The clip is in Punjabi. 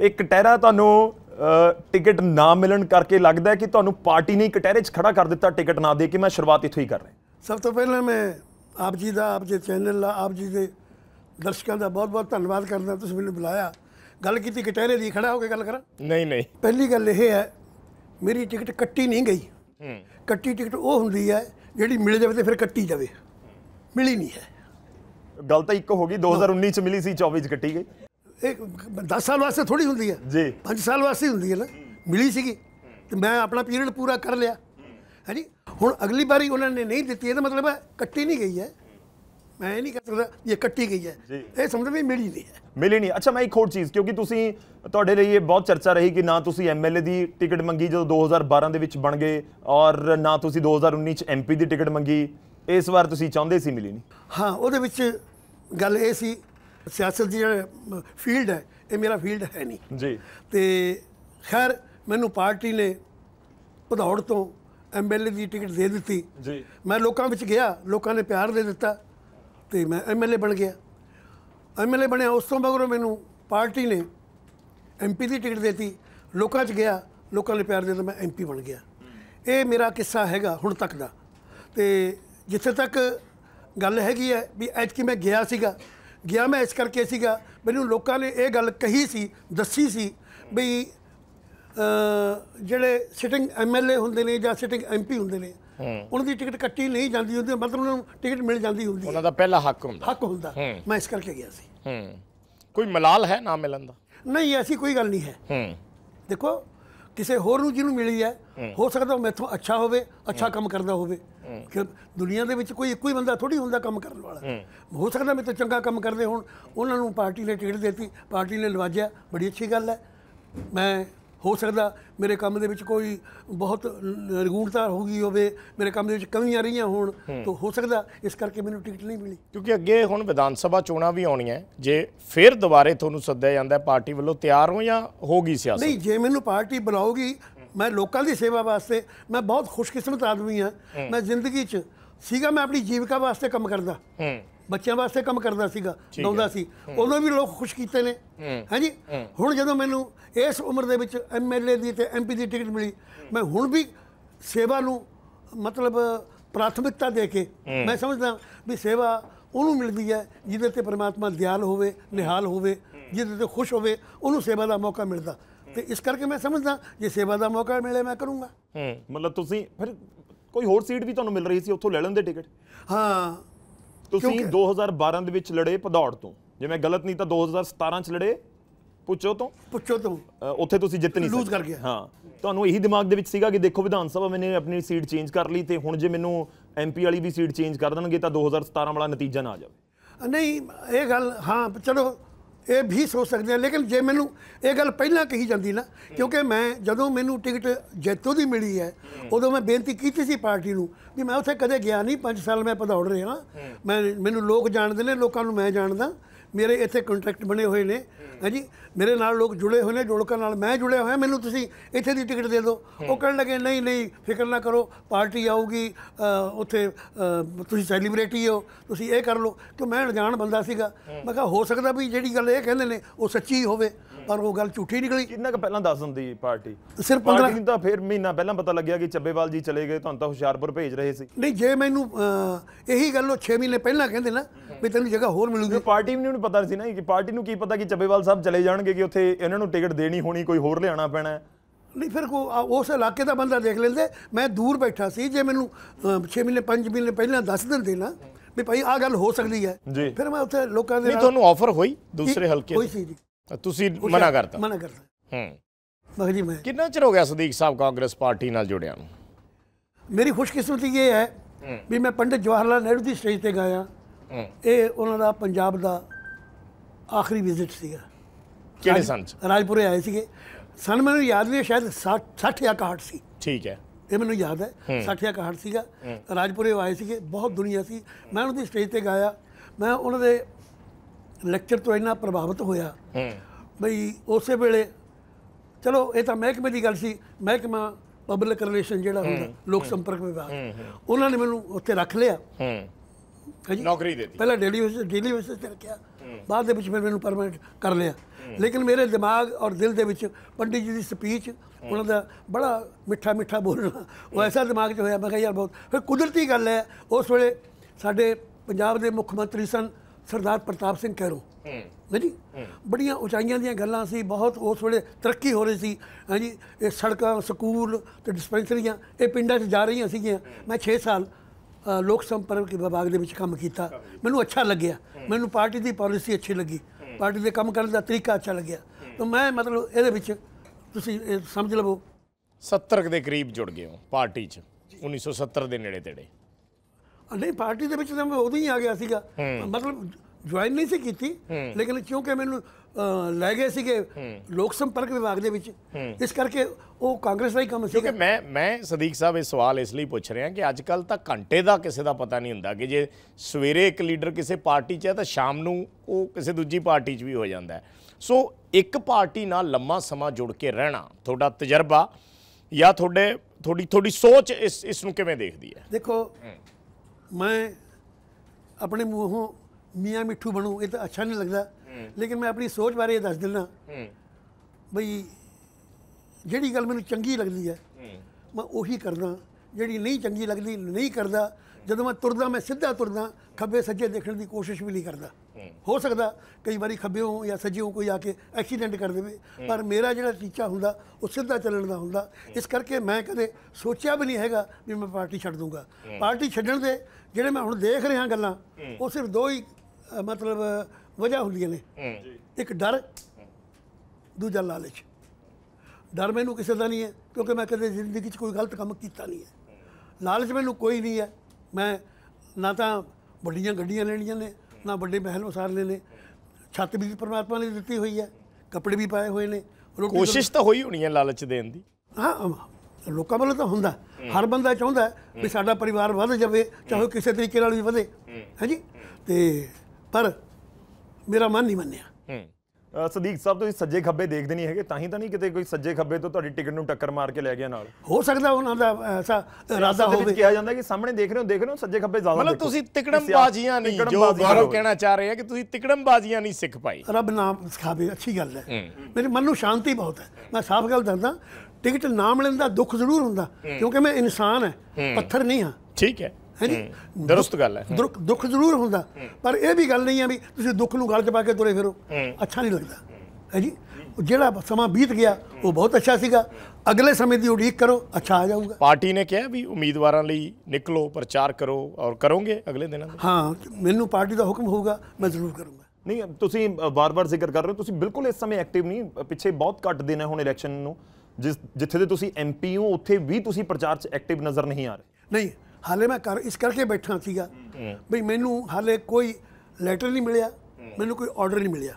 ਇਹ ਕਟਹਿਰਾ ਤੁਹਾਨੂੰ ਟਿਕਟ ਨਾ ਮਿਲਣ ਕਰਕੇ ਲੱਗਦਾ ਕਿ ਤੁਹਾਨੂੰ ਪਾਰਟੀ ਨੇ ਕਟਹਿਰੇ 'ਚ ਖੜਾ ਕਰ ਦਿੱਤਾ ਟਿਕਟ ਨਾ ਦੇ ਕੇ ਮੈਂ ਸ਼ੁਰੂਆਤ ਇੱਥੋਂ ਹੀ ਕਰ ਰਿਹਾ ਸਭ ਤੋਂ ਪਹਿਲਾਂ ਮੈਂ ਆਪ ਜੀ ਦਾ ਆਪ ਜੀ ਚੈਨਲ ਦਾ ਆਪ ਜੀ ਦੇ ਦਰਸ਼ਕਾਂ ਦਾ ਬਹੁਤ-ਬਹੁਤ ਧੰਨਵਾਦ ਕਰਦਾ ਤੁਸੀਂ ਮੈਨੂੰ ਬੁਲਾਇਆ ਗੱਲ ਕੀਤੀ ਕਟਹਿਰੇ ਦੀ ਖੜਾ ਹੋ ਕੇ ਗੱਲ ਕਰਾਂ ਨਹੀਂ ਨਹੀਂ ਪਹਿਲੀ ਗੱਲ ਇਹ ਹੈ ਮੇਰੀ ਟਿਕਟ ਕੱਟੀ ਨਹੀਂ ਗਈ ਹੂੰ ਕੱਟੀ ਟਿਕਟ ਉਹ ਹੁੰਦੀ ਹੈ ਜਿਹੜੀ ਮਿਲ ਜਾਵੇ ਤੇ ਫਿਰ ਕੱਟੀ ਜਾਵੇ ਮਿਲੀ ਨਹੀਂ ਹੈ ਗੱਲ ਤਾਂ ਇੱਕ ਹੋ ਗਈ 2019 ਚ ਮਿਲੀ ਸੀ 24 ਚ ਕੱਟੀ ਗਈ ਇਹ 10 ਸਾਲ ਵਾਸਤੇ ਥੋੜੀ ਹੁੰਦੀ ਹੈ ਜੀ 5 ਸਾਲ ਵਾਸਤੇ ਹੁੰਦੀ ਹੈ ਨਾ ਮਿਲੀ ਸੀਗੀ ਤੇ ਮੈਂ ਆਪਣਾ ਪੀਰੀਅਡ ਪੂਰਾ ਕਰ ਲਿਆ ਹੈ ਜੀ ਹੁਣ ਅਗਲੀ ਵਾਰੀ ਉਹਨਾਂ ਨੇ ਨਹੀਂ ਦਿੱਤੀ ਇਹਦਾ ਮਤਲਬ ਹੈ ਕੱਟੀ ਨਹੀਂ ਗਈ ਹੈ ਮੈਂ ਇਹ ਨਹੀਂ ਕਹਿ ਸਕਦਾ ਇਹ ਕੱਟੀ ਗਈ ਹੈ ਇਹ ਸਮਝ ਵੀ ਮਿਲੀ ਨਹੀਂ ਹੈ ਮਿਲੀ ਨਹੀਂ ਅੱਛਾ ਮੈਂ ਇੱਕ ਹੋਰ ਚੀਜ਼ ਕਿਉਂਕਿ ਤੁਸੀਂ ਤੁਹਾਡੇ ਲਈ ਇਹ ਬਹੁਤ ਚਰਚਾ ਰਹੀ ਕਿ ਨਾ ਤੁਸੀਂ ਐਮਐਲਏ ਦੀ ਟਿਕਟ ਮੰਗੀ ਜਦੋਂ 2012 ਦੇ ਵਿੱਚ ਬਣ ਗਏ ਔਰ ਨਾ ਤੁਸੀਂ 2019 ਚ ਐਮਪੀ ਦੀ ਟਿਕਟ ਮੰਗੀ ਇਸ ਵਾਰ ਤੁਸੀਂ ਚਾਹੁੰਦੇ ਸੀ ਮਿਲੀ ਨਹੀਂ ਹਾਂ ਉਹਦੇ ਵਿੱਚ ਗੱਲ ਇਹ ਸੀ ਸਿਆਸਤ ਦੀ ਜਿਹੜਾ ਫੀਲਡ ਹੈ ਇਹ ਮੇਰਾ ਫੀਲਡ ਹੈ ਨਹੀਂ ਜੀ ਤੇ ਖੈਰ ਮੈਨੂੰ ਪਾਰਟੀ ਨੇ ਭਦੌੜ ਤੋਂ ਐਮਐਲਏ ਦੀ ਟਿਕਟ ਦੇ ਦਿੱਤੀ ਜੀ ਮੈਂ ਲੋਕਾਂ ਵਿੱਚ ਗਿਆ ਲੋਕਾਂ ਨੇ ਪਿਆਰ ਦੇ ਦਿੱਤਾ ਤੇ ਮੈਂ ਐਮਐਲਏ ਬਣ ਗਿਆ ਐਮਐਲਏ ਬਣਿਆ ਉਸ ਤੋਂ ਬਗਰੋਂ ਮੈਨੂੰ ਪਾਰਟੀ ਨੇ ਐਮਪੀ ਦੀ ਟਿਕਟ ਦਿੱਤੀ ਲੋਕਾਂ 'ਚ ਗਿਆ ਲੋਕਾਂ ਨੇ ਪਿਆਰ ਦੇ ਦਿੱਤਾ ਮੈਂ ਐਮਪੀ ਬਣ ਗਿਆ ਇਹ ਮੇਰਾ ਕਿੱਸਾ ਹੈਗਾ ਹੁਣ ਤੱਕ ਦਾ ਤੇ ਜਿੱਥੇ ਤੱਕ ਗੱਲ ਹੈਗੀ ਹੈ ਵੀ ਐਤਕੀ ਮੈਂ ਗਿਆ ਸੀਗਾ ਗਿਆ ਮੈਂ ਇਸ ਕਰਕੇ ਸੀਗਾ ਮੈਨੂੰ ਲੋਕਾਂ ਨੇ ਇਹ ਗੱਲ ਕਹੀ ਸੀ ਦੱਸੀ ਸੀ ਵੀ ਜਿਹੜੇ ਸਿਟਿੰਗ ਐਮਐਲਏ ਹੁੰਦੇ ਨੇ ਜਾਂ ਸਿਟਿੰਗ ਐਮਪੀ ਹੁੰਦੇ ਨੇ ਉਹਨਾਂ ਦੀ ਟਿਕਟ ਕੱਟੀ ਨਹੀਂ ਜਾਂਦੀ ਹੁੰਦੀ ਮਤਲਬ ਉਹਨਾਂ ਨੂੰ ਟਿਕਟ ਮਿਲ ਜਾਂਦੀ ਹੁੰਦੀ ਉਹਨਾਂ ਦਾ ਪਹਿਲਾ ਹੱਕ ਹੁੰਦਾ ਹੱਕ ਹੁੰਦਾ ਮੈਂ ਇਸ ਕਰਕੇ ਗਿਆ ਸੀ ਕੋਈ ਮਲਾਲ ਹੈ ਨਾ ਮਿਲਣ ਦਾ ਨਹੀਂ ਐਸੀ ਕੋਈ ਗੱਲ ਨਹੀਂ ਹੈ ਦੇਖੋ ਕਿਸੇ ਹੋਰ ਨੂੰ ਜਿਹਨੂੰ ਮਿਲੀ ਹੈ ਹੋ ਸਕਦਾ ਉਹ ਮੈਥੋਂ ਅੱਛਾ ਹੋਵੇ ਅੱਛਾ ਕੰਮ ਕਰਦਾ ਹੋਵੇ ਕਿ ਦੁਨੀਆ ਦੇ ਵਿੱਚ ਕੋਈ ਇੱਕੋ ਹੀ ਬੰਦਾ ਥੋੜੀ ਹੁੰਦਾ ਕੰਮ ਕਰਨ ਵਾਲਾ ਹੋ ਸਕਦਾ ਮੈਂ ਤਾਂ ਚੰਗਾ ਕੰਮ ਕਰਦੇ ਹੋਣ ਉਹਨਾਂ ਨੂੰ ਪਾਰਟੀ ਨੇ ਟਿਕਟ ਦਿੱਤੀ ਪਾਰਟੀ ਨੇ ਲਵਾਜਿਆ ਬੜੀ ਅੱਛੀ ਗੱਲ ਹੈ ਮੈਂ ਹੋ ਸਕਦਾ ਮੇਰੇ ਕੰਮ ਦੇ ਵਿੱਚ ਕੋਈ ਬਹੁਤ ਰਗੂਣਤਾਰ ਹੋ ਗਈ ਹੋਵੇ ਮੇਰੇ ਕੰਮ ਦੇ ਵਿੱਚ ਕਮੀਆਂ ਰਹੀਆਂ ਹੋਣ ਤਾਂ ਹੋ ਸਕਦਾ ਇਸ ਕਰਕੇ ਮੈਨੂੰ ਟਿਕਟ ਨਹੀਂ ਮਿਲੀ ਕਿਉਂਕਿ ਅੱਗੇ ਹੁਣ ਵਿਧਾਨ ਸਭਾ ਚੋਣਾਂ ਵੀ ਆਉਣੀਆਂ ਜੇ ਫਿਰ ਦੁਬਾਰੇ ਤੁਹਾਨੂੰ ਸੱਦਿਆ ਜਾਂਦਾ ਪਾਰਟੀ ਵੱਲੋਂ ਤਿਆਰ ਹੋ ਜਾਂ ਹੋ ਗਈ ਸਿਆਸਤ ਨਹੀਂ ਜੇ ਮੈਨੂੰ ਪਾਰਟੀ ਬੁਲਾਉਗੀ ਮੈਂ ਲੋਕਾਂ ਦੀ ਸੇਵਾ ਵਾਸਤੇ ਮੈਂ ਬਹੁਤ ਖੁਸ਼ਕਿਸਮਤ ਆਦਮੀ ਹਾਂ ਮੈਂ ਜ਼ਿੰਦਗੀ 'ਚ ਸੀਗਾ ਮੈਂ ਆਪਣੀ ਜੀਵਿਕਾ ਵਾਸਤੇ ਕੰਮ ਕਰਦਾ ਬੱਚਿਆਂ ਵਾਸਤੇ ਕੰਮ ਕਰਦਾ ਸੀਗਾ ਗਾਉਂਦਾ ਸੀ ਉਦੋਂ ਵੀ ਲੋਕ ਖੁਸ਼ ਕੀਤੇ ਨੇ ਹਾਂਜੀ ਹੁਣ ਜਦੋਂ ਮੈਨੂੰ ਇਸ ਉਮਰ ਦੇ ਵਿੱਚ ਐਮਐਲਏ ਦੀ ਤੇ ਐਮਪੀ ਦੀ ਟਿਕਟ ਮਿਲੀ ਮੈਂ ਹੁਣ ਵੀ ਸੇਵਾ ਨੂੰ ਮਤਲਬ ਪ੍ਰਾਥਮਿਕਤਾ ਦੇ ਕੇ ਮੈਂ ਸਮਝਦਾ ਵੀ ਸੇਵਾ ਉਹਨੂੰ ਮਿਲਦੀ ਹੈ ਜਿਹਦੇ ਤੇ ਪਰਮਾਤਮਾ ਦਿਆਲ ਹੋਵੇ ਨਿਹਾਲ ਹੋਵੇ ਜਿਹਦੇ ਤੇ ਖੁਸ਼ ਹੋਵੇ ਉਹਨੂੰ ਸੇਵਾ ਦਾ ਮੌਕਾ ਮਿਲਦਾ ਤੇ ਇਸ ਕਰਕੇ ਮੈਂ ਸਮਝਦਾ ਜੇ ਸੇਵਾ ਦਾ ਮੌਕਾ ਮਿਲੇ ਮੈਂ ਕਰੂੰਗਾ ਮਤਲਬ ਤੁਸੀਂ ਫਿਰ ਕੋਈ ਹੋਰ ਸੀਟ ਵੀ ਤੁਹਾਨੂੰ ਮਿਲ ਰਹੀ ਸੀ ਉੱਥੋਂ ਲੈ ਲੈਂਦੇ ਟਿਕਟ ਹਾਂ ਤੁਸੀਂ 2012 ਦੇ ਵਿੱਚ ਲੜੇ ਪਧੌੜ ਤੋਂ ਜੇ ਮੈਂ ਗਲਤ ਨਹੀਂ ਤਾਂ 2017 ਚ ਲੜੇ ਪੁੱਛੋ ਤੋਂ ਪੁੱਛੋ ਤੋਂ ਉੱਥੇ ਤੁਸੀਂ ਜਿੱਤ ਨਹੀਂ ਲੂਜ਼ ਕਰ ਗਏ ਹਾਂ ਤੁਹਾਨੂੰ ਇਹੀ ਦਿਮਾਗ ਦੇ ਵਿੱਚ ਸੀਗਾ ਕਿ ਦੇਖੋ ਵਿਧਾਨ ਸਭਾ ਮੈਨੇ ਆਪਣੀ ਸੀਟ ਚੇਂਜ ਕਰ ਲਈ ਤੇ ਹੁਣ ਜੇ ਮੈਨੂੰ ਐਮਪੀ ਵਾਲੀ ਵੀ ਸੀਟ ਚੇਂਜ ਕਰ ਦੇਣਗੇ ਤਾਂ 2017 ਵਾਲਾ ਨਤੀਜਾ ਨਾ ਆ ਜਾਵੇ ਨਹੀਂ ਇਹ ਗੱਲ ਹਾਂ ਚਲੋ ਇਹ ਵੀ ਸੋਚ ਸਕਦੇ ਆ ਲੇਕਿਨ ਜੇ ਮੈਨੂੰ ਇਹ ਗੱਲ ਪਹਿਲਾਂ ਕਹੀ ਜਾਂਦੀ ਨਾ ਕਿਉਂਕਿ ਮੈਂ ਜਦੋਂ ਮੈਨੂੰ ਟਿਕਟ ਜੈਤੋ ਦੀ ਮਿਲੀ ਹੈ ਉਦੋਂ ਮੈਂ ਬੇਨਤੀ ਕੀਤੀ ਸੀ ਪਾਰਟੀ ਨੂੰ ਵੀ ਮੈਂ ਉੱਥੇ ਕਦੇ ਗਿਆ ਨਹੀਂ 5 ਸਾਲ ਮੈਂ ਪਧੌੜ ਰਿਹਾ ਮੈਂ ਮੈਨੂੰ ਲੋਕ ਜਾਣਦੇ ਨੇ ਲੋਕਾਂ ਨੂੰ ਮੈਂ ਜਾਣਦਾ ਮੇਰੇ ਇੱਥੇ ਕੰਟਰੈਕਟ ਬਣੇ ਹੋਏ ਨੇ ਹਾਂਜੀ ਮੇਰੇ ਨਾਲ ਲੋਕ ਜੁੜੇ ਹੋਏ ਨੇ ਜੋੜਕਾਂ ਨਾਲ ਮੈਂ ਜੁੜਿਆ ਹੋਇਆ ਮੈਨੂੰ ਤੁਸੀਂ ਇੱਥੇ ਦੀ ਟਿਕਟ ਦੇ ਦਿਓ ਉਹ ਕਹਿਣ ਲੱਗੇ ਨਹੀਂ ਨਹੀਂ ਫਿਕਰ ਨਾ ਕਰੋ ਪਾਰਟੀ ਆਊਗੀ ਉੱਥੇ ਤੁਸੀਂ ਸੈਲੀਬ੍ਰਿਟੀ ਹੋ ਤੁਸੀਂ ਇਹ ਕਰ ਲਓ ਕਿ ਮੈਂ ਅਣਜਾਣ ਬੰਦਾ ਸੀਗਾ ਮੈਂ ਕਿਹਾ ਹੋ ਸਕਦਾ ਵੀ ਜਿਹੜੀ ਗੱਲ ਇਹ ਕਹਿੰਦੇ ਨੇ ਉਹ ਸੱਚੀ ਹੋਵੇ ਪਰ ਉਹ ਗੱਲ ਝੂਠੀ ਨਿਕਲੀ ਕਿੰਨਾ ਕੁ ਪਹਿਲਾਂ ਦੱਸ ਦਿੰਦੀ ਪਾਰਟੀ ਸਿਰਫ 15 ਪਾਰਟੀ ਤਾਂ ਫਿਰ ਮਹੀਨਾ ਪਹਿਲਾਂ ਪਤਾ ਲੱਗਿਆ ਕਿ ਚੱਬੇਵਾਲ ਜੀ ਚਲੇ ਗਏ ਤੁਹਾਨੂੰ ਤਾਂ ਹੁਸ਼ਿਆਰਪੁਰ ਭੇਜ ਰਹੇ ਸੀ ਨਹੀਂ ਜੇ ਮੈਨੂੰ ਇਹੀ ਗੱਲ ਉਹ 6 ਮਹੀਨੇ ਪਹਿਲਾਂ ਕਹਿੰਦੇ ਨਾ ਵੀ ਤੈਨੂੰ ਜਗ੍ਹਾ ਹੋਰ ਮਿਲੂਗੀ ਪਾਰਟੀ ਵੀ ਨਹੀਂ ਵੀ ਪਤਾ ਨਹੀਂ ਸੀ ਨਾ ਕਿ ਪਾਰਟੀ ਨੂੰ ਕੀ ਪਤਾ ਕਿ ਚੱਬੇਵਾਲ ਸਾਹਿਬ ਚਲੇ ਜਾਣਗੇ ਕਿ ਉੱਥੇ ਇਹਨਾਂ ਨੂੰ ਟਿਕਟ ਦੇਣੀ ਹੋਣੀ ਕੋਈ ਹੋਰ ਲਿਆਣਾ ਪੈਣਾ ਨਹੀਂ ਫਿਰ ਕੋ ਉਸ ਇਲਾਕੇ ਦਾ ਬੰਦਾ ਦੇਖ ਲੈਂਦੇ ਮੈਂ ਦੂਰ ਬੈਠਾ ਸੀ ਜੇ ਮੈਨੂੰ 6 ਮਹੀਨੇ 5 ਮਹੀਨੇ ਪਹਿਲਾਂ ਦੱਸ ਦਿੰਦੇ ਨਾ ਵੀ ਭਾਈ ਆ ਗੱਲ ਹੋ ਸਕਦੀ ਹੈ ਫਿਰ ਮੈਂ ਉੱਥੇ ਲੋਕਾਂ ਦੇ ਨਹੀਂ ਤੁਹਾਨੂੰ ਆਫਰ ਹੋਈ ਦੂਸਰੇ ਹਲਕੇ ਹੋਈ ਸੀ ਜੀ ਤੁਸੀਂ ਮਨਾ ਕਰਤਾ ਮਨਾ ਕਰਤਾ ਹੂੰ ਬਸ ਮੈਂ ਕਿੰਨਾ ਚਿਰ ਹੋ ਗਿਆ ਸਦੀਕ ਸਾਹਿਬ ਕਾਂਗਰਸ ਪਾਰਟੀ ਨਾਲ ਜੁੜਿਆ ਨੂੰ ਮੇਰੀ ਖੁਸ਼ਕਿਸਮਤੀ ਇਹ ਹੈ ਵੀ ਮੈਂ ਪੰਡਿਤ ਜਵਾਹਰ ਲਾਲ ਨਹਿਰੂ ਦੀ ਸਟੇਜ ਤੇ ਗਾਇਆ ਇਹ ਉਹਨਾਂ ਦਾ ਪੰਜਾਬ ਦਾ ਆਖਰੀ ਵਿਜ਼ਿਟ ਸੀਗਾ ਕਿਹੜੇ ਸਨ ਚ ਰਾਜਪੁਰੇ ਆਏ ਸੀਗੇ ਸਨ ਮੈਨੂੰ ਯਾਦ ਨਹੀਂ ਸ਼ਾਇਦ 60 60 ਜਾਂ 61 ਸੀ ਠੀਕ ਹੈ ਇਹ ਮੈਨੂੰ ਯਾਦ ਹੈ 60 ਜਾਂ 61 ਸੀਗਾ ਰਾਜਪੁਰੇ ਆਏ ਸੀਗੇ ਬਹੁਤ ਦੁਨੀਆ ਸੀ ਮੈਂ ਉਹਨਾਂ ਦੀ ਸਟੇਜ ਤੇ ਗਾਇਆ ਮੈਂ ਉਹਨਾਂ ਦੇ ਲੈਕਚਰ ਤੋਂ ਇੰਨਾ ਪ੍ਰਭਾਵਿਤ ਹੋਇਆ ਬਈ ਉਸੇ ਵੇਲੇ ਚਲੋ ਇਹ ਤਾਂ ਮਹਿਕਮੇ ਦੀ ਗੱਲ ਸੀ ਮਹਿਕਮਾ ਪਬਲਿਕ ਰਿਲੇਸ਼ਨ ਜਿਹੜਾ ਹੁੰਦਾ ਲੋਕ ਸੰਪਰਕ ਵਿਭਾਗ ਉਹਨਾਂ ਨੇ ਮੈਨੂੰ ਉੱਥੇ ਰੱਖ ਲਿਆ ਨੌਕਰੀ ਦਿੱਤੀ ਪਹਿਲਾਂ ਡੇਲੀ ਡੇਲੀ ਵੇਸਿਸ ਤੇ ਰੱਖਿਆ ਬਾਅਦ ਦੇ ਵਿੱਚ ਫਿਰ ਮੈਨੂੰ ਪਰਮਨੈਂਟ ਕਰ ਲਿਆ ਲੇਕਿਨ ਮੇਰੇ ਦਿਮਾਗ ਔਰ ਦਿਲ ਦੇ ਵਿੱਚ ਪੰਡਿਤ ਜੀ ਦੀ ਸਪੀਚ ਉਹਨਾਂ ਦਾ ਬੜਾ ਮਿੱਠਾ ਮਿੱਠਾ ਬੋਲਣਾ ਉਹ ਐਸਾ ਦਿਮਾਗ 'ਚ ਹੋਇਆ ਮੈਂ ਕਿਹਾ ਯਾਰ ਬਹੁਤ ਫਿਰ ਕੁਦਰਤੀ ਗੱਲ ਹੈ ਉਸ ਵੇਲੇ ਸਾਡੇ ਪੰਜਾਬ ਦੇ ਮੁੱਖ ਮੰਤਰੀ ਸਨ ਸਰਦਾਰ ਪ੍ਰਤਾਪ ਸਿੰਘ ਕੈਰੋ ਜੀ ਬੜੀਆਂ ਉਚਾਈਆਂ ਦੀਆਂ ਗੱਲਾਂ ਸੀ ਬਹੁਤ ਉਸ ਵੇਲੇ ਤਰੱਕੀ ਹੋ ਰਹੀ ਸੀ ਹਾਂਜੀ ਇਹ ਸੜਕਾਂ ਸਕੂਲ ਤੇ ਡਿਸਪੈਂਸਰੀਆਂ ਇਹ ਪਿੰਡਾਂ 'ਚ ਜਾ ਰਹੀਆਂ ਸੀਗੀਆਂ ਮੈਂ 6 ਸਾਲ ਲੋਕ ਸੰਪਰਕ ਵਿਭਾਗ ਦੇ ਵਿੱਚ ਕੰਮ ਕੀਤਾ ਮੈਨੂੰ ਅੱਛਾ ਲੱਗਿਆ ਮੈਨੂੰ ਪਾਰਟੀ ਦੀ ਪਾਲਿਸੀ ਅੱਛੀ ਲੱਗੀ ਪਾਰਟੀ ਦੇ ਕੰਮ ਕਰਨ ਦਾ ਤਰੀਕਾ ਅੱਛਾ ਲੱਗਿਆ ਤਾਂ ਮੈਂ ਮਤਲਬ ਇਹਦੇ ਵਿੱਚ ਤੁਸੀਂ ਸਮਝ ਲਵੋ 70 ਦੇ ਕਰੀਬ ਜੁੜ ਗਏ ਹੋ ਪਾਰਟੀ 'ਚ 1970 ਦੇ ਨੇੜੇ ਤੇੜੇ ਨਹੀਂ ਪਾਰਟੀ ਦੇ ਵਿੱਚ ਤਾਂ ਮੈਂ ਉਦੋਂ ਹੀ ਆ ਗਿਆ ਸੀਗਾ ਮਤਲਬ ਜੁਆਇਨ ਨਹੀਂ ਸੀ ਕੀਤੀ ਲੇਕਿਨ ਕਿਉਂਕਿ ਮੈਨੂੰ ਲੈ ਗਏ ਸੀਗੇ ਲੋਕ ਸੰਪਰਕ ਵਿਭਾਗ ਦੇ ਵਿੱਚ ਇਸ ਕਰਕੇ ਉਹ ਕਾਂਗਰਸ ਦਾ ਹੀ ਕੰਮ ਸੀ ਕਿਉਂਕਿ ਮੈਂ ਮੈਂ ਸਦੀਕ ਸਾਹਿਬ ਇਹ ਸਵਾਲ ਇਸ ਲਈ ਪੁੱਛ ਰਿਹਾ ਕਿ ਅੱਜ ਕੱਲ ਤਾਂ ਘੰਟੇ ਦਾ ਕਿਸੇ ਦਾ ਪਤਾ ਨਹੀਂ ਹੁੰਦਾ ਕਿ ਜੇ ਸਵੇਰੇ ਇੱਕ ਲੀਡਰ ਕਿਸੇ ਪਾਰਟੀ 'ਚ ਹੈ ਤਾਂ ਸ਼ਾਮ ਨੂੰ ਉਹ ਕਿਸੇ ਦੂਜੀ ਪਾਰਟੀ 'ਚ ਵੀ ਹੋ ਜਾਂਦਾ ਸੋ ਇੱਕ ਪਾਰਟੀ ਨਾਲ ਲੰਮਾ ਸਮਾਂ ਜੁੜ ਕੇ ਰਹਿਣਾ ਤੁਹਾਡਾ ਤਜਰਬਾ ਜਾਂ ਤੁਹਾਡੇ ਤੁਹਾਡੀ ਤੁਹਾਡੀ ਸੋਚ ਇਸ ਇਸ ਨੂੰ ਕਿਵੇਂ ਦੇਖਦੀ ਹੈ ਦੇਖੋ ਮੈਂ ਆਪਣੇ ਮੂੰਹੋਂ ਮੀਆਂ ਮਿੱਠੂ ਬਣੂ ਇਹ ਤਾਂ ਅੱਛਾ ਨਹੀਂ ਲੱਗਦਾ ਲੇਕਿਨ ਮੈਂ ਆਪਣੀ ਸੋਚ ਬਾਰੇ ਇਹ ਦੱਸ ਦਿੰਦਾ ਬਈ ਜਿਹੜੀ ਗੱਲ ਮੈਨੂੰ ਚੰਗੀ ਲੱਗਦੀ ਹੈ ਮੈਂ ਉਹੀ ਕਰਦਾ ਜਿਹੜੀ ਨਹੀਂ ਚੰਗੀ ਲੱਗਦੀ ਨਹੀਂ ਕਰਦਾ ਜਦੋਂ ਮੈਂ ਤੁਰਦਾ ਮੈਂ ਸਿੱਧਾ ਤੁਰਦਾ ਖੱਬੇ ਸੱਜੇ ਦੇਖਣ ਦੀ ਕੋਸ਼ਿਸ਼ ਵੀ ਨਹੀਂ ਕਰਦਾ ਹੋ ਸਕਦਾ ਕਈ ਵਾਰੀ ਖੱਬੇ ਹੋ ਜਾਂ ਸੱਜੇ ਹੋ ਕੋਈ ਆ ਕੇ ਐਕਸੀਡੈਂਟ ਕਰ ਦੇਵੇ ਪਰ ਮੇਰਾ ਜਿਹੜਾ ਟੀਚਾ ਹੁੰਦਾ ਉਹ ਸਿੱਧਾ ਚੱਲਣ ਦਾ ਹੁੰਦਾ ਇਸ ਕਰਕੇ ਮੈਂ ਕਦੇ ਸੋਚਿਆ ਵੀ ਨਹੀਂ ਹੈਗਾ ਵੀ ਮੈਂ ਪਾਰਟੀ ਛੱਡ ਦੂੰਗਾ ਪਾਰਟੀ ਛੱਡਣ ਦੇ ਜਿਹੜੇ ਮੈਂ ਹੁਣ ਦੇਖ ਰਿਹਾ ਗੱਲਾਂ ਉਹ ਸਿਰਫ ਦੋ ਹੀ ਅ, ਮਤਲਬ ਵਜ੍ਹਾ ਹੁੰਦੀਆਂ ਨੇ ਇੱਕ ਡਰ ਦੂਜਾ ਲਾਲਚ ਡਰ ਮੈਨੂੰ ਕਿਸੇ ਦਾ ਨਹੀਂ ਹੈ ਕਿਉਂਕਿ ਮੈਂ ਕਦੇ ਜ਼ਿੰਦਗੀ 'ਚ ਕੋਈ ਗਲਤ ਕੰਮ ਕੀਤਾ ਨਹੀਂ ਹੈ ਲਾਲਚ ਮੈਨੂੰ ਕੋਈ ਨਹੀਂ ਹੈ ਮੈਂ ਨਾ ਤਾਂ ਵੱਡੀਆਂ ਗੱਡੀਆਂ ਲੈਣੀਆਂ ਨੇ ਨਾ ਵੱਡੇ ਮਹਿਲ ਉਸਾਰਨੇ ਨੇ ਛੱਤ ਵੀ ਪਰਮਾਤਮਾ ਨੇ ਦਿੱਤੀ ਹੋਈ ਹੈ ਕੱਪੜੇ ਵੀ ਪਾਏ ਹੋਏ ਨੇ ਕੋਸ਼ਿਸ਼ ਤਾਂ ਹੋਈ ਹੋਣੀ ਹੈ ਲਾਲਚ ਦੇਣ ਦੀ ਹਾਂ ਲੋਕਾਂ ਵੱਲੋਂ ਤਾਂ ਹੁੰਦਾ ਹਰ ਬੰਦਾ ਚਾਹੁੰਦਾ ਹੈ ਵੀ ਸਾਡਾ ਪਰਿਵਾਰ ਵੱਧ ਜਾਵੇ ਚਾਹੇ ਕਿਸੇ ਤਰੀਕੇ ਨਾਲ ਵੀ ਵਧੇ ਹਾਂਜੀ ਤੇ ਪਰ ਮੇਰਾ ਮਨ ਨਹੀਂ ਮੰਨਿਆ ਹੂੰ ਸਦੀਕ ਸਾਹਿਬ ਤੁਸੀਂ ਸੱਜੇ ਖੱਬੇ ਦੇਖਦੇ ਨਹੀਂ ਹੈਗੇ ਤਾਂ ਹੀ ਤਾਂ ਨਹੀਂ ਕਿਤੇ ਕੋਈ ਸੱਜੇ ਖੱਬੇ ਤੋਂ ਤੁਹਾਡੀ ਟਿਕਟ ਨੂੰ ਟੱਕਰ ਮਾਰ ਕੇ ਲੈ ਗਿਆ ਨਾਲ ਹੋ ਸਕਦਾ ਉਹਨਾਂ ਦਾ ਐਸਾ ਇਰਾਦਾ ਹੋਵੇ ਕਿਹਾ ਜਾਂਦਾ ਕਿ ਸਾਹਮਣੇ ਦੇਖ ਰਹੇ ਹੋ ਦੇਖ ਰਹੇ ਹੋ ਸੱਜੇ ਖੱਬੇ ਜ਼ਿਆਦਾ ਮਤਲਬ ਤੁਸੀਂ ਬਾਜ਼ੀਆਂ ਨਹੀਂ ਜੋ ਗੌਰਵ ਕਹਿਣਾ ਚਾਹ ਰਹੇ ਆ ਕਿ ਤੁਸੀਂ ਬਾਜ਼ੀਆਂ ਨਹੀਂ ਸਿੱਖ ਪਾਈ ਰੱਬ ਨਾਮ ਸਿਖਾਵੇ ਅੱਛੀ ਗੱਲ ਹੈ ਮੇਰੇ ਮਨ ਨੂੰ ਸ਼ਾਂਤੀ ਬਹੁਤ ਹੈ ਮੈਂ ਸਾਫ਼ ਗੱਲ ਦੱਸਦਾ ਟਿਕਟ ਨਾ ਮਿਲਣ ਦਾ ਦੁੱਖ ਜ਼ਰੂਰ ਹੁੰਦਾ ਕਿਉਂਕਿ ਮੈਂ ਇਨਸਾਨ ਹਾਂ ਪੱਥਰ ਨਹੀਂ ਹਾਂ ਠੀਕ ਹੈ ਹੈ ਨਹੀਂ ਦਰਸਤ ਗੱਲ ਹੈ ਦੁੱਖ ਜ਼ਰੂਰ ਹੁੰਦਾ ਪਰ ਇਹ ਵੀ ਗੱਲ ਨਹੀਂ ਆ ਵੀ ਤੁਸੀਂ ਦੁੱਖ ਨੂੰ ਗਲ 'ਚ ਪਾ ਕੇ ਤੁਰੇ ਫਿਰੋ ਅੱਛਾ ਨਹੀਂ ਲੱਗਦਾ ਹੈ ਜੀ ਜਿਹੜਾ ਸਮਾਂ ਬੀਤ ਗਿਆ ਉਹ ਬਹੁਤ ਅੱਛਾ ਸੀਗਾ ਅਗਲੇ ਸਮੇਂ ਦੀ ਉਡੀਕ ਕਰੋ ਅੱਛਾ ਆ ਜਾਊਗਾ ਪਾਰਟੀ ਨੇ ਕਿਹਾ ਵੀ ਉਮੀਦਵਾਰਾਂ ਲਈ ਨਿਕਲੋ ਪ੍ਰਚਾਰ ਕਰੋ ਔਰ ਕਰੋਗੇ ਅਗਲੇ ਦਿਨਾਂ ਹਾਂ ਮੈਨੂੰ ਪਾਰਟੀ ਦਾ ਹੁਕਮ ਹੋਊਗਾ ਮੈਂ ਜ਼ਰੂਰ ਕਰੂੰਗਾ ਨਹੀਂ ਤੁਸੀਂ ਵਾਰ-ਵਾਰ ਜ਼ਿਕਰ ਕਰ ਰਹੇ ਹੋ ਤੁਸੀਂ ਬਿਲਕੁਲ ਇਸ ਸਮੇਂ ਐਕਟਿਵ ਨਹੀਂ ਪਿੱਛੇ ਬਹੁਤ ਘੱਟ ਦਿਨ ਹੈ ਹੁਣ ਇਲੈਕਸ਼ਨ ਨੂੰ ਜਿਸ ਜਿੱਥੇ ਤੇ ਤੁਸੀਂ ਐਮਪੀ ਹੋ ਉੱਥੇ ਵੀ ਤੁਸੀਂ ਪ੍ਰਚਾਰ 'ਚ ਐਕਟਿਵ ਨਜ਼ਰ ਨਹੀਂ ਆ ਰਹੇ ਨਹੀਂ ਹਾਲੇ ਮੈਂ ਕਰ ਇਸ ਕਰਕੇ ਬੈਠਾ ਸੀਗਾ ਵੀ ਮੈਨੂੰ ਹਾਲੇ ਕੋਈ ਲੈਟਰ ਨਹੀਂ ਮਿਲਿਆ ਮੈਨੂੰ ਕੋਈ ਆਰਡਰ ਨਹੀਂ ਮਿਲਿਆ